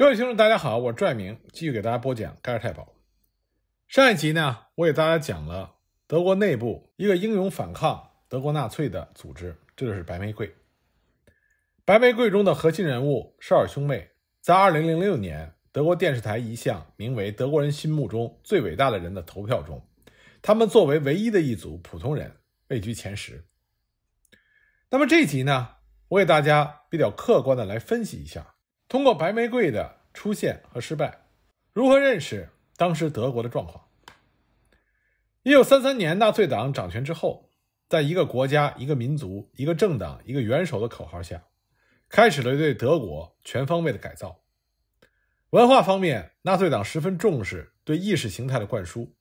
各位听众，大家好，我是拽明，继续给大家播讲《盖尔太保》。上一集呢，我给大家讲了德国内部一个英勇反抗德国纳粹的组织，这就是白玫瑰。白玫瑰中的核心人物绍尔兄妹，在二零零六年德国电视台一项名为“德国人心目中最伟大的人”的投票中，他们作为唯一的一组普通人，位居前十。那么这一集呢，我给大家比较客观的来分析一下。通过白玫瑰的出现和失败，如何认识当时德国的状况？一九三三年，纳粹党掌权之后，在一个国家、一个民族、一个政党、一个元首的口号下，开始了对德国全方位的改造。文化方面，纳粹党十分重视对意识形态的灌输，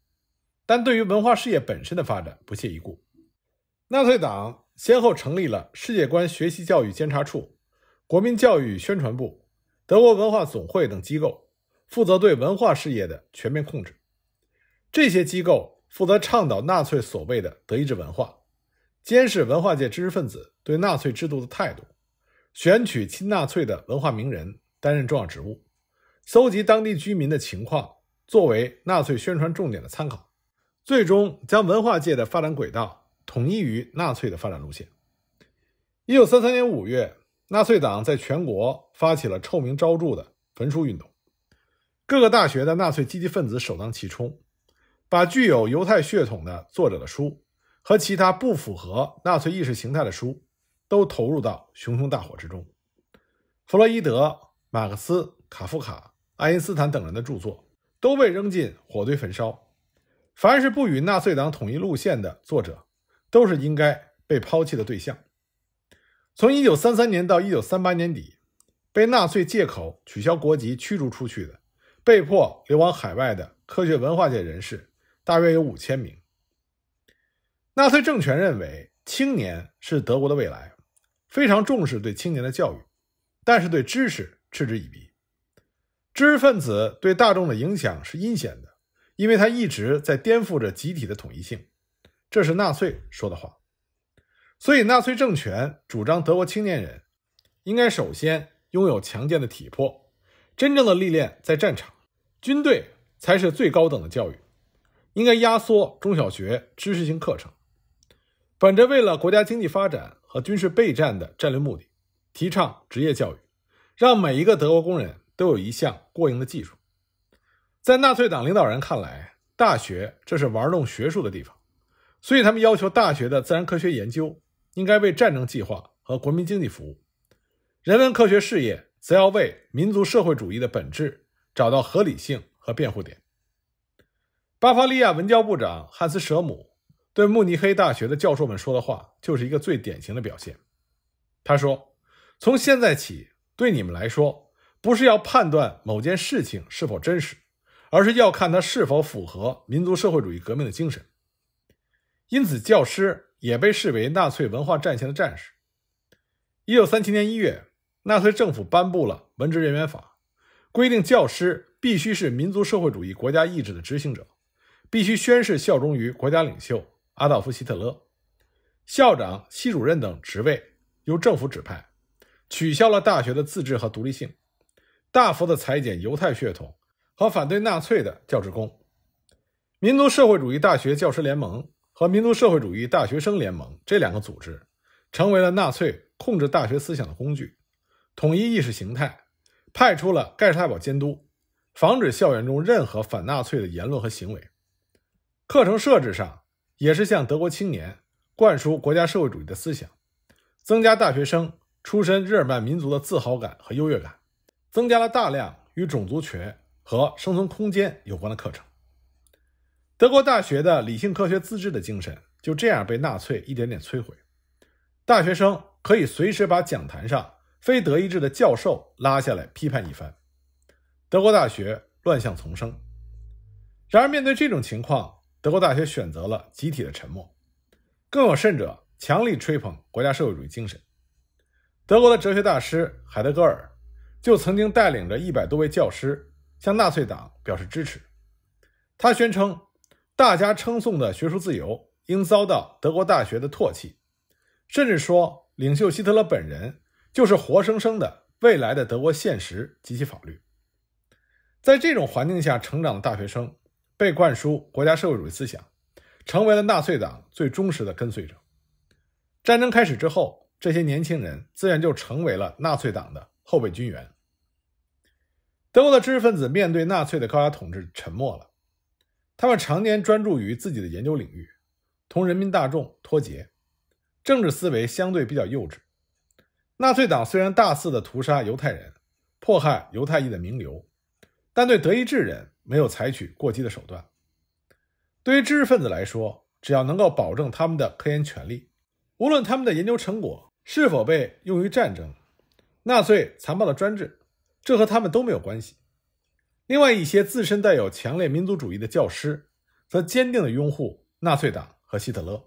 但对于文化事业本身的发展不屑一顾。纳粹党先后成立了世界观学习教育监察处、国民教育宣传部。德国文化总会等机构负责对文化事业的全面控制。这些机构负责倡导纳粹所谓的“德意志文化”，监视文化界知识分子对纳粹制度的态度，选取亲纳粹的文化名人担任重要职务，搜集当地居民的情况作为纳粹宣传重点的参考，最终将文化界的发展轨道统一于纳粹的发展路线。一九三三年五月。纳粹党在全国发起了臭名昭著的焚书运动，各个大学的纳粹积极分子首当其冲，把具有犹太血统的作者的书和其他不符合纳粹意识形态的书都投入到熊熊大火之中。弗洛伊德、马克思、卡夫卡、爱因斯坦等人的著作都被扔进火堆焚烧。凡是不与纳粹党统一路线的作者，都是应该被抛弃的对象。从1933年到1938年底，被纳粹借口取消国籍、驱逐出去的、被迫流亡海外的科学文化界人士，大约有5000名。纳粹政权认为青年是德国的未来，非常重视对青年的教育，但是对知识嗤之以鼻。知识分子对大众的影响是阴险的，因为他一直在颠覆着集体的统一性。这是纳粹说的话。所以，纳粹政权主张德国青年人应该首先拥有强健的体魄，真正的历练在战场，军队才是最高等的教育。应该压缩中小学知识性课程，本着为了国家经济发展和军事备战的战略目的，提倡职业教育，让每一个德国工人都有一项过硬的技术。在纳粹党领导人看来，大学这是玩弄学术的地方，所以他们要求大学的自然科学研究。应该为战争计划和国民经济服务，人文科学事业则要为民族社会主义的本质找到合理性和辩护点。巴伐利亚文教部长汉斯·舍姆对慕尼黑大学的教授们说的话，就是一个最典型的表现。他说：“从现在起，对你们来说，不是要判断某件事情是否真实，而是要看它是否符合民族社会主义革命的精神。因此，教师。”也被视为纳粹文化战线的战士。一九三七年一月，纳粹政府颁布了《文职人员法》，规定教师必须是民族社会主义国家意志的执行者，必须宣誓效忠于国家领袖阿道夫·希特勒。校长、系主任等职位由政府指派，取消了大学的自治和独立性，大幅的裁减犹太血统和反对纳粹的教职工。民族社会主义大学教师联盟。和民族社会主义大学生联盟这两个组织，成为了纳粹控制大学思想的工具，统一意识形态，派出了盖世太保监督，防止校园中任何反纳粹的言论和行为。课程设置上，也是向德国青年灌输国家社会主义的思想，增加大学生出身日耳曼民族的自豪感和优越感，增加了大量与种族权和生存空间有关的课程。德国大学的理性科学自治的精神就这样被纳粹一点点摧毁。大学生可以随时把讲坛上非德意志的教授拉下来批判一番。德国大学乱象丛生。然而，面对这种情况，德国大学选择了集体的沉默，更有甚者，强力吹捧国家社会主义精神。德国的哲学大师海德格尔就曾经带领着一百多位教师向纳粹党表示支持。他宣称。大家称颂的学术自由，应遭到德国大学的唾弃，甚至说，领袖希特勒本人就是活生生的未来的德国现实及其法律。在这种环境下成长的大学生，被灌输国家社会主义思想，成为了纳粹党最忠实的跟随者。战争开始之后，这些年轻人自然就成为了纳粹党的后备军员。德国的知识分子面对纳粹的高压统治沉默了。他们常年专注于自己的研究领域，同人民大众脱节，政治思维相对比较幼稚。纳粹党虽然大肆的屠杀犹太人，迫害犹太裔的名流，但对德意志人没有采取过激的手段。对于知识分子来说，只要能够保证他们的科研权利，无论他们的研究成果是否被用于战争，纳粹残暴的专制，这和他们都没有关系。另外一些自身带有强烈民族主义的教师，则坚定地拥护纳粹党和希特勒。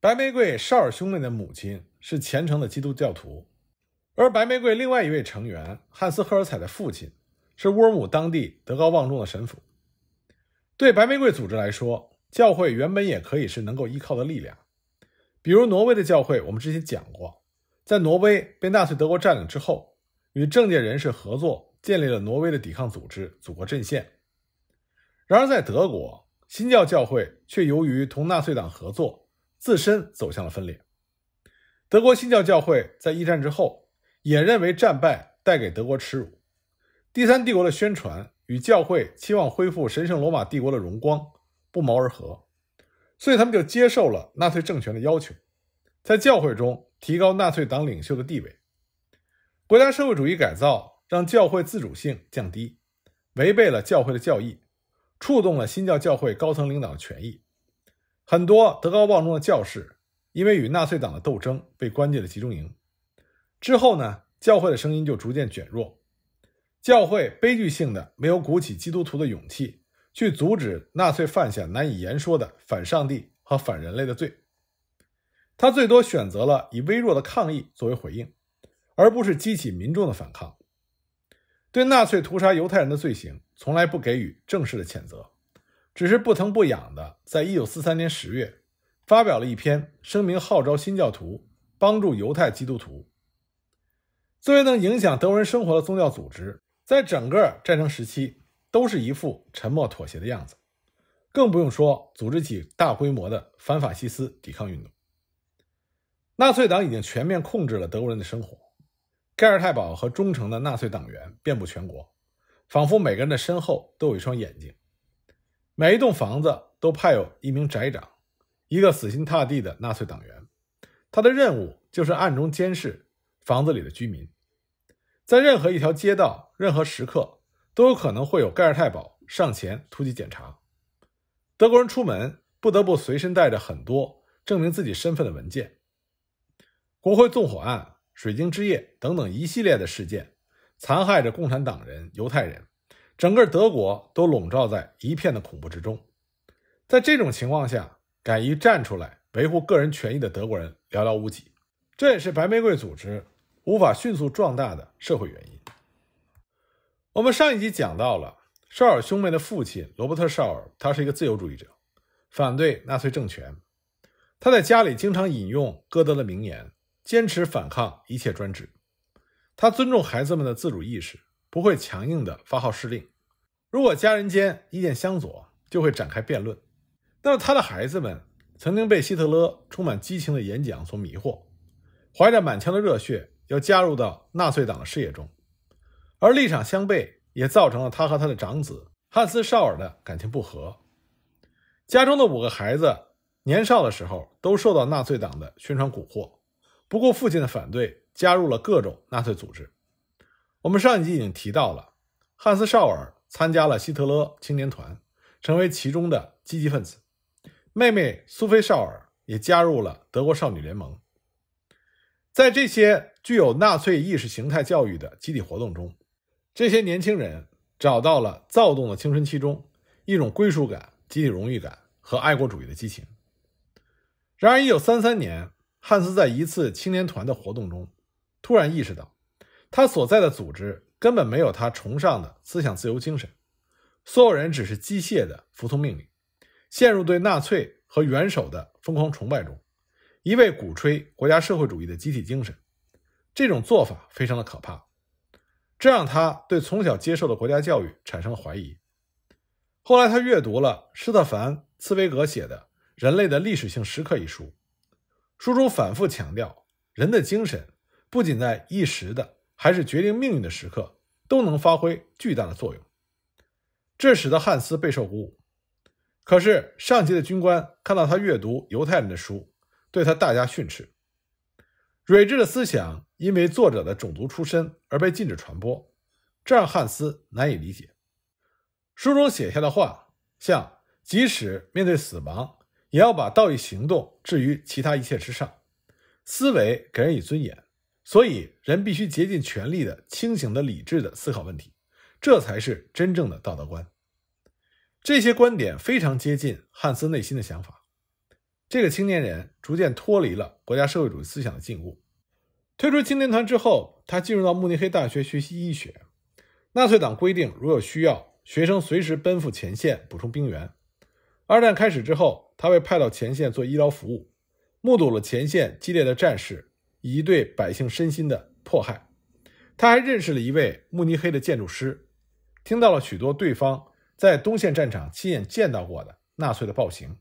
白玫瑰绍尔兄妹的母亲是虔诚的基督教徒，而白玫瑰另外一位成员汉斯赫尔采的父亲是乌尔姆当地德高望重的神父。对白玫瑰组织来说，教会原本也可以是能够依靠的力量。比如挪威的教会，我们之前讲过，在挪威被纳粹德国占领之后，与政界人士合作。建立了挪威的抵抗组织“祖国阵线”。然而，在德国，新教教会却由于同纳粹党合作，自身走向了分裂。德国新教教会在一战之后也认为战败带给德国耻辱，第三帝国的宣传与教会期望恢复神圣罗马帝国的荣光不谋而合，所以他们就接受了纳粹政权的要求，在教会中提高纳粹党领袖的地位。国家社会主义改造。让教会自主性降低，违背了教会的教义，触动了新教教会高层领导的权益。很多德高望重的教士因为与纳粹党的斗争被关进了集中营。之后呢，教会的声音就逐渐减弱。教会悲剧性的没有鼓起基督徒的勇气去阻止纳粹犯下难以言说的反上帝和反人类的罪。他最多选择了以微弱的抗议作为回应，而不是激起民众的反抗。对纳粹屠杀犹太人的罪行，从来不给予正式的谴责，只是不疼不痒的，在一九四三年十月，发表了一篇声明，号召新教徒帮助犹太基督徒。作为能影响德国人生活的宗教组织，在整个战争时期都是一副沉默妥协的样子，更不用说组织起大规模的反法西斯抵抗运动。纳粹党已经全面控制了德国人的生活。盖尔太保和忠诚的纳粹党员遍布全国，仿佛每个人的身后都有一双眼睛。每一栋房子都派有一名宅长，一个死心塌地的纳粹党员。他的任务就是暗中监视房子里的居民。在任何一条街道、任何时刻，都有可能会有盖尔太保上前突击检查。德国人出门不得不随身带着很多证明自己身份的文件。国会纵火案。水晶之夜等等一系列的事件，残害着共产党人、犹太人，整个德国都笼罩在一片的恐怖之中。在这种情况下，敢于站出来维护个人权益的德国人寥寥无几，这也是白玫瑰组织无法迅速壮大的社会原因。我们上一集讲到了绍尔兄妹的父亲罗伯特·绍尔，他是一个自由主义者，反对纳粹政权。他在家里经常引用歌德的名言。坚持反抗一切专制，他尊重孩子们的自主意识，不会强硬的发号施令。如果家人间意见相左，就会展开辩论。那么，他的孩子们曾经被希特勒充满激情的演讲所迷惑，怀着满腔的热血要加入到纳粹党的事业中，而立场相悖也造成了他和他的长子汉斯·绍尔的感情不和。家中的五个孩子年少的时候都受到纳粹党的宣传蛊惑。不顾父亲的反对，加入了各种纳粹组织。我们上一集已经提到了，汉斯·绍尔参加了希特勒青年团，成为其中的积极分子。妹妹苏菲·绍尔也加入了德国少女联盟。在这些具有纳粹意识形态教育的集体活动中，这些年轻人找到了躁动的青春期中一种归属感、集体荣誉感和爱国主义的激情。然而，1933年。汉斯在一次青年团的活动中，突然意识到，他所在的组织根本没有他崇尚的思想自由精神，所有人只是机械的服从命令，陷入对纳粹和元首的疯狂崇拜中，一味鼓吹国家社会主义的集体精神。这种做法非常的可怕，这让他对从小接受的国家教育产生了怀疑。后来，他阅读了施特凡·茨威格写的《人类的历史性时刻》一书。书中反复强调，人的精神不仅在一时的，还是决定命运的时刻，都能发挥巨大的作用。这使得汉斯备受鼓舞。可是，上级的军官看到他阅读犹太人的书，对他大加训斥。睿智的思想因为作者的种族出身而被禁止传播，这让汉斯难以理解。书中写下的话，像即使面对死亡。也要把道义行动置于其他一切之上，思维给人以尊严，所以人必须竭尽全力的清醒的理智的思考问题，这才是真正的道德观。这些观点非常接近汉斯内心的想法。这个青年人逐渐脱离了国家社会主义思想的禁锢，退出青年团之后，他进入到慕尼黑大学学习医学。纳粹党规定，如有需要，学生随时奔赴前线补充兵员。二战开始之后。他被派到前线做医疗服务，目睹了前线激烈的战事以及对百姓身心的迫害。他还认识了一位慕尼黑的建筑师，听到了许多对方在东线战场亲眼见到过的纳粹的暴行。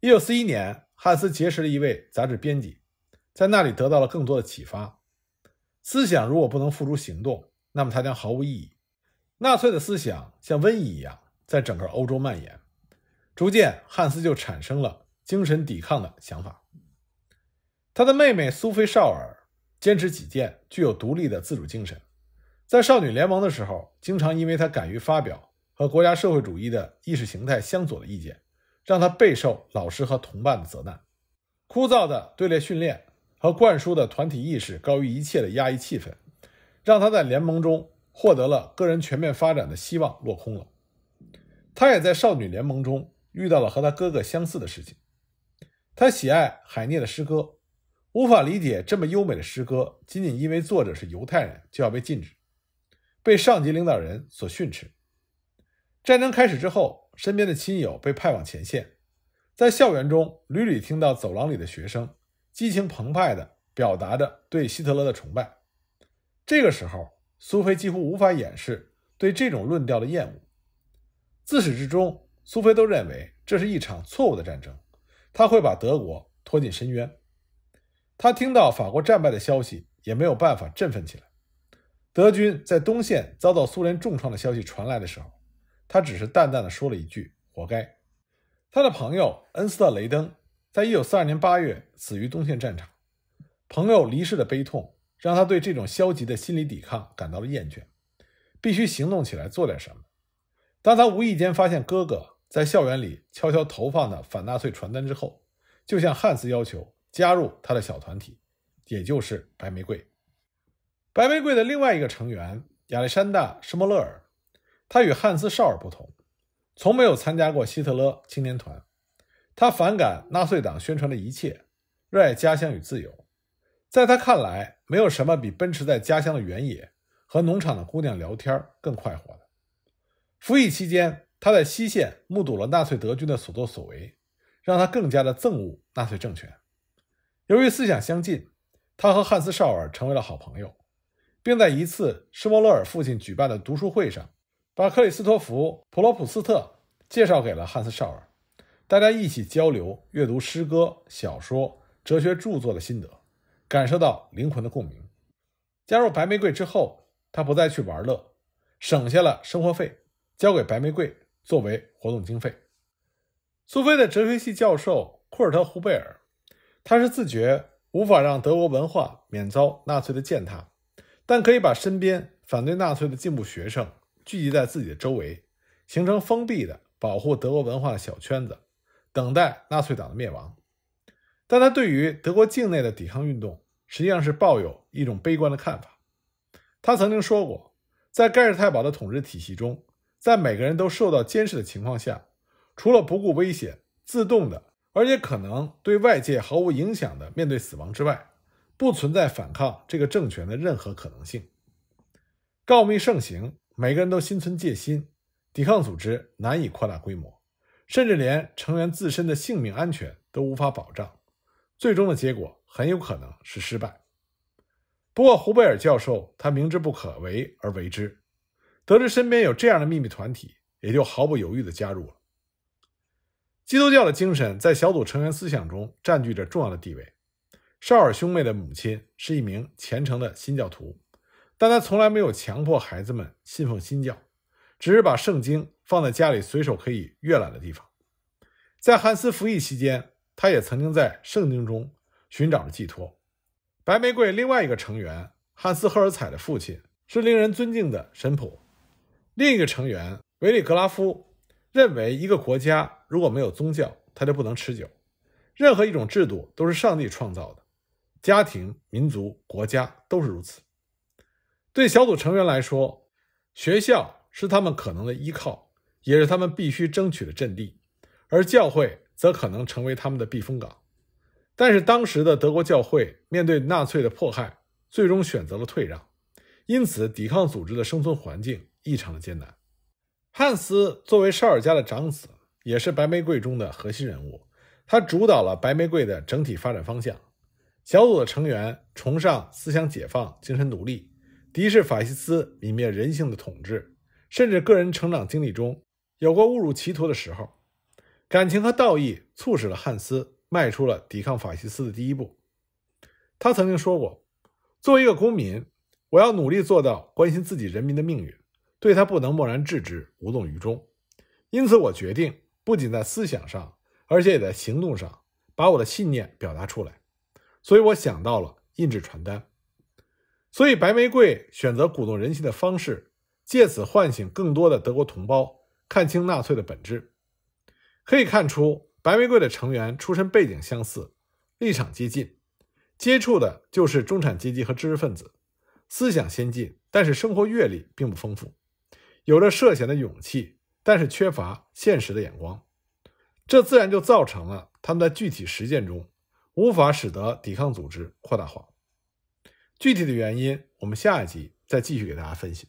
1941年，汉斯结识了一位杂志编辑，在那里得到了更多的启发。思想如果不能付诸行动，那么它将毫无意义。纳粹的思想像瘟疫一样在整个欧洲蔓延。逐渐，汉斯就产生了精神抵抗的想法。他的妹妹苏菲·绍尔坚持己见，具有独立的自主精神。在少女联盟的时候，经常因为她敢于发表和国家社会主义的意识形态相左的意见，让她备受老师和同伴的责难。枯燥的队列训练和灌输的团体意识高于一切的压抑气氛，让她在联盟中获得了个人全面发展的希望落空了。她也在少女联盟中。遇到了和他哥哥相似的事情。他喜爱海涅的诗歌，无法理解这么优美的诗歌仅仅因为作者是犹太人就要被禁止，被上级领导人所训斥。战争开始之后，身边的亲友被派往前线，在校园中屡屡听到走廊里的学生激情澎湃的表达着对希特勒的崇拜。这个时候，苏菲几乎无法掩饰对这种论调的厌恶。自始至终。苏菲都认为这是一场错误的战争，他会把德国拖进深渊。他听到法国战败的消息，也没有办法振奋起来。德军在东线遭到苏联重创的消息传来的时候，他只是淡淡的说了一句“活该”。他的朋友恩斯特雷登在一九四二年八月死于东线战场。朋友离世的悲痛，让他对这种消极的心理抵抗感到了厌倦，必须行动起来做点什么。当他无意间发现哥哥在校园里悄悄投放的反纳粹传单之后，就向汉斯要求加入他的小团体，也就是白玫瑰。白玫瑰的另外一个成员亚历山大施莫勒尔，他与汉斯绍尔不同，从没有参加过希特勒青年团。他反感纳粹党宣传的一切，热爱家乡与自由。在他看来，没有什么比奔驰在家乡的原野和农场的姑娘聊天更快活的。服役期间，他在西线目睹了纳粹德军的所作所为，让他更加的憎恶纳粹政权。由于思想相近，他和汉斯绍尔成为了好朋友，并在一次施莫勒尔父亲举办的读书会上，把克里斯托弗普罗普斯特介绍给了汉斯绍尔。大家一起交流阅读诗歌、小说、哲学著作的心得，感受到灵魂的共鸣。加入白玫瑰之后，他不再去玩乐，省下了生活费。交给白玫瑰作为活动经费。苏菲的哲学系教授库尔特·胡贝尔，他是自觉无法让德国文化免遭纳粹的践踏，但可以把身边反对纳粹的进步学生聚集在自己的周围，形成封闭的保护德国文化的小圈子，等待纳粹党的灭亡。但他对于德国境内的抵抗运动实际上是抱有一种悲观的看法。他曾经说过，在盖世太保的统治体系中。在每个人都受到监视的情况下，除了不顾危险、自动的，而且可能对外界毫无影响的面对死亡之外，不存在反抗这个政权的任何可能性。告密盛行，每个人都心存戒心，抵抗组织难以扩大规模，甚至连成员自身的性命安全都无法保障。最终的结果很有可能是失败。不过，胡贝尔教授他明知不可为而为之。得知身边有这样的秘密团体，也就毫不犹豫地加入了。基督教的精神在小组成员思想中占据着重要的地位。绍尔兄妹的母亲是一名虔诚的新教徒，但她从来没有强迫孩子们信奉新教，只是把圣经放在家里随手可以阅览的地方。在汉斯服役期间，他也曾经在圣经中寻找着寄托。白玫瑰另外一个成员汉斯赫尔采的父亲是令人尊敬的神甫。另一个成员维里格拉夫认为，一个国家如果没有宗教，它就不能持久。任何一种制度都是上帝创造的，家庭、民族、国家都是如此。对小组成员来说，学校是他们可能的依靠，也是他们必须争取的阵地，而教会则可能成为他们的避风港。但是，当时的德国教会面对纳粹的迫害，最终选择了退让，因此，抵抗组织的生存环境。异常的艰难。汉斯作为少尔家的长子，也是白玫瑰中的核心人物，他主导了白玫瑰的整体发展方向。小组的成员崇尚思想解放、精神独立，敌视法西斯泯灭人性的统治，甚至个人成长经历中有过误入歧途的时候。感情和道义促使了汉斯迈出了抵抗法西斯的第一步。他曾经说过：“作为一个公民，我要努力做到关心自己人民的命运。”对他不能漠然置之，无动于衷，因此我决定不仅在思想上，而且也在行动上把我的信念表达出来。所以我想到了印制传单。所以白玫瑰选择鼓动人心的方式，借此唤醒更多的德国同胞看清纳粹的本质。可以看出，白玫瑰的成员出身背景相似，立场接近，接触的就是中产阶级和知识分子，思想先进，但是生活阅历并不丰富。有着涉险的勇气，但是缺乏现实的眼光，这自然就造成了他们在具体实践中无法使得抵抗组织扩大化。具体的原因，我们下一集再继续给大家分析。